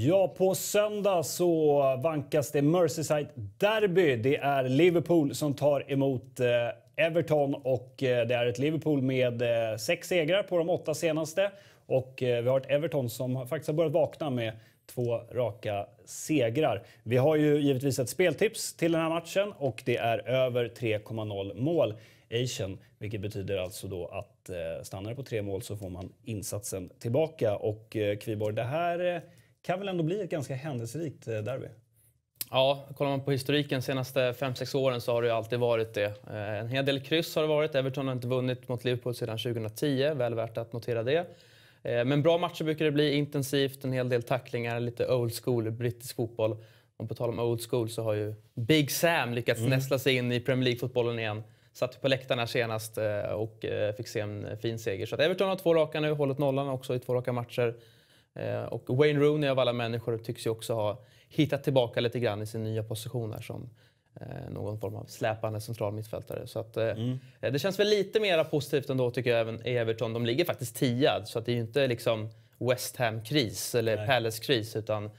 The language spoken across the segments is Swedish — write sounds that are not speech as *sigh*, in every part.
Ja, på söndag så vankas det Merseyside-derby. Det är Liverpool som tar emot eh, Everton och eh, det är ett Liverpool med eh, sex segrar på de åtta senaste. Och vi har ett Everton som faktiskt har börjat vakna med två raka segrar. Vi har ju givetvis ett speltips till den här matchen och det är över 3,0 mål. Asian, vilket betyder alltså då att stannar det på tre mål så får man insatsen tillbaka. Och Kviborg, det här kan väl ändå bli ett ganska händelserikt eh, derby? Ja, kollar man på historiken de senaste 5-6 åren så har det ju alltid varit det. Eh, en hel del kryss har det varit. Everton har inte vunnit mot Liverpool sedan 2010, väl värt att notera det. Eh, men bra matcher brukar det bli, intensivt, en hel del tacklingar, lite old school brittisk fotboll. Och på tal om old school så har ju Big Sam lyckats mm. nästla sig in i Premier League-fotbollen igen. Satt på läktarna senast och fick se en fin seger. Så Everton har två raka nu, hållit nollan också i två raka matcher. Eh, och Wayne Rooney av alla människor tycks ju också ha hittat tillbaka lite grann i sin nya position här som eh, någon form av släpande central mittfältare. Så att, eh, mm. Det känns väl lite mer positivt ändå tycker jag även i Everton. De ligger faktiskt tia så att det är ju inte liksom West Ham-kris eller Palace-kris utan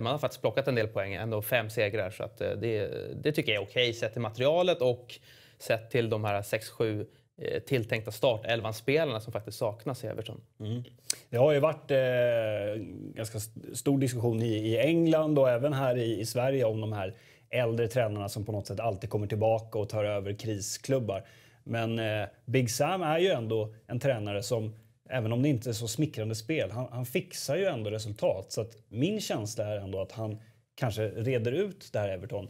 man har faktiskt plockat en del poäng, ändå fem segrar. Så att det, det tycker jag är okej okay, sett till materialet och sett till de här 6-7 Eh, tilltänkta startelvan-spelarna som faktiskt saknas i Everton. Mm. Det har ju varit eh, ganska stor diskussion i, i England och även här i, i, Sverige om de här äldre tränarna som på något sätt alltid kommer tillbaka och tar över krisklubbar. Men eh, Big Sam är ju ändå en tränare som, även om det inte är så smickrande spel, han, han fixar ju ändå resultat. Så min känsla är ändå att han kanske reder ut det här Everton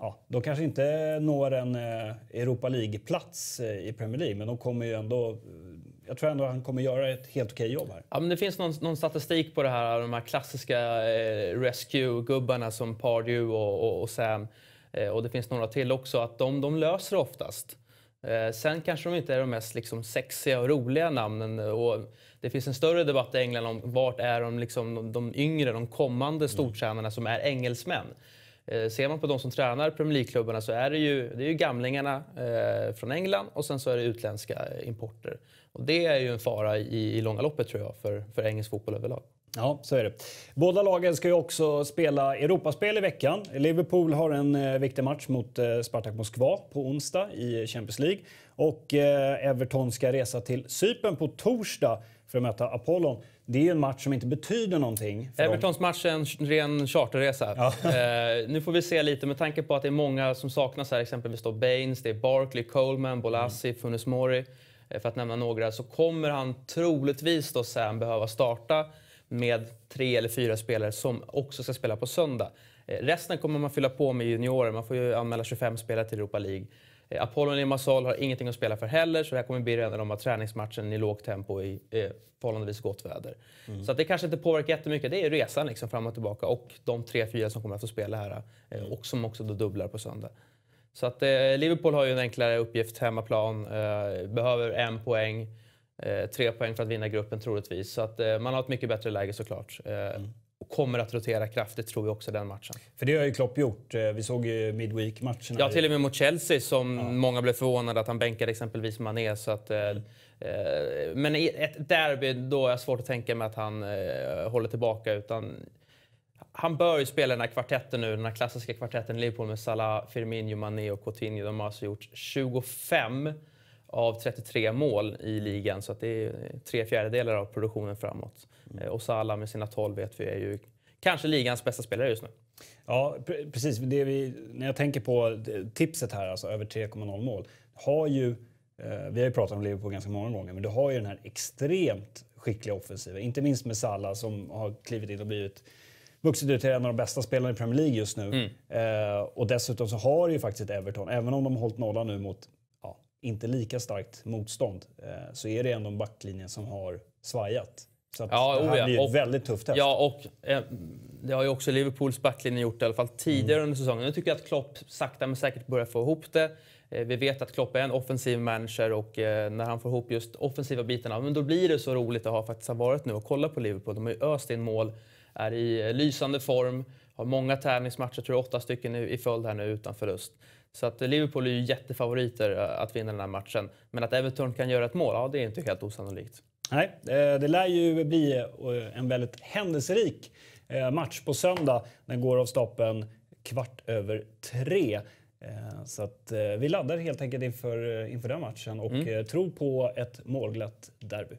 ja, de kanske inte når en eh, Europa League-plats eh, i Premier League, men de kommer ju ändå... Eh, jag tror ändå att han kommer göra ett helt okej jobb här. Ja, men det finns någon, någon statistik på det här, de här klassiska Rescue-gubbarna som Pardew och, och, och Sam. och det finns några till också, att de, de löser oftast. sen kanske de inte är de mest liksom, sexiga och roliga namnen. Och det finns en större debatt i England om vart är de, liksom, de, yngre, de kommande mm. storstjärnorna som är engelsmän. Eh, ser man på de som tränar Premier League-klubbarna så är det ju, det är ju gamlingarna eh, från England och sen så är det utländska importer. Och det är ju en fara i, i långa loppet tror jag för, för engelsk fotboll överlag. Ja, så är det. Båda lagen ska ju också spela Europaspel i veckan. Liverpool har en eh, viktig match mot eh, Spartak Moskva på onsdag i Champions League. Och eh, Everton ska resa till Cypern på torsdag för att möta Apollon. Det är ju en match som inte betyder någonting. Evertons dem. match är en ren charterresa. Ja. *laughs* eh, nu får vi se lite med tanke på att det är många som saknas här. Exempelvis då Baines, det är Barkley, Coleman, Bolasi, mm. Funes Mori. Eh, för att nämna några så kommer han troligtvis då sen behöva starta med tre eller fyra spelare som också ska spela på söndag. Eh, resten kommer man fylla på med juniorer. Man får ju anmäla 25 spelare till Europa League. Eh, Apollo Limassol har ingenting att spela för heller, så det här kommer bli en av de här träningsmatchen i lågt tempo i eh, förhållandevis gott väder. Mm. Så att det kanske inte påverkar jättemycket. Det är resan liksom fram och tillbaka och de tre, fyra som kommer att få spela här eh, mm. och som också då dubblar på söndag. Så att eh, Liverpool har ju en enklare uppgift, hemmaplan, eh, behöver en poäng. Eh, tre poäng för att vinna gruppen troligtvis. Så att, eh, man har ett mycket bättre läge såklart. Eh, mm. Och kommer att rotera kraftigt tror vi också den matchen. För det har ju Klopp gjort. Eh, vi såg ju Midweek-matcherna. Ja, till och med mot Chelsea som ja. många blev förvånade att han bänkade exempelvis Mané. Så att, eh, mm. Eh, men i ett derby, då är jag svårt att tänka mig att han håller tillbaka. utan han bör ju spela den här kvartetten nu, den här klassiska kvartetten i Liverpool med Salah, Firmino, Mané och Coutinho. De har alltså gjort 25 av 33 mål i ligan så att det är tre fjärdedelar av produktionen framåt. Mm. Eh, och Salah med sina 12 vet vi är ju kanske ligans bästa spelare just nu. Ja, precis. Det vi, när jag tänker på eh, tipset här, alltså över 3,0 mål, har ju eh, vi har ju pratat om Liverpool ganska många gånger, men du har ju den här extremt skickliga offensiven. Inte minst med Salah som har klivit in och blivit vuxit ut till en av de bästa spelarna i Premier League just nu. Mm. Eh, och dessutom så har ju faktiskt Everton, även om de har hållit nollan nu mot inte lika starkt motstånd eh, så är det ändå en backlinje som har svajat. Så ja, det här oh blir ett och, väldigt tufft test. Ja, och eh, det har ju också Liverpools backlinje gjort i alla fall tidigare mm. under säsongen. Nu tycker jag att Klopp sakta men säkert börjar få ihop det. Eh, vi vet att Klopp är en offensiv manager och eh, när han får ihop just offensiva bitarna, men då blir det så roligt att ha faktiskt har varit nu och kolla på Liverpool. De har ju öst in mål, är i eh, lysande form, har många tävlingsmatcher, tror jag åtta stycken i, i följd här nu utan förlust. Så att Liverpool är ju jättefavoriter eh, att vinna den här matchen. Men att Everton kan göra ett mål, ja, det är inte helt osannolikt. Nej, eh, det lär ju bli eh, en väldigt händelserik match på söndag. Den går av stapeln kvart över tre. Så att vi laddar helt enkelt inför, inför den matchen och mm. tror på ett målglatt derby.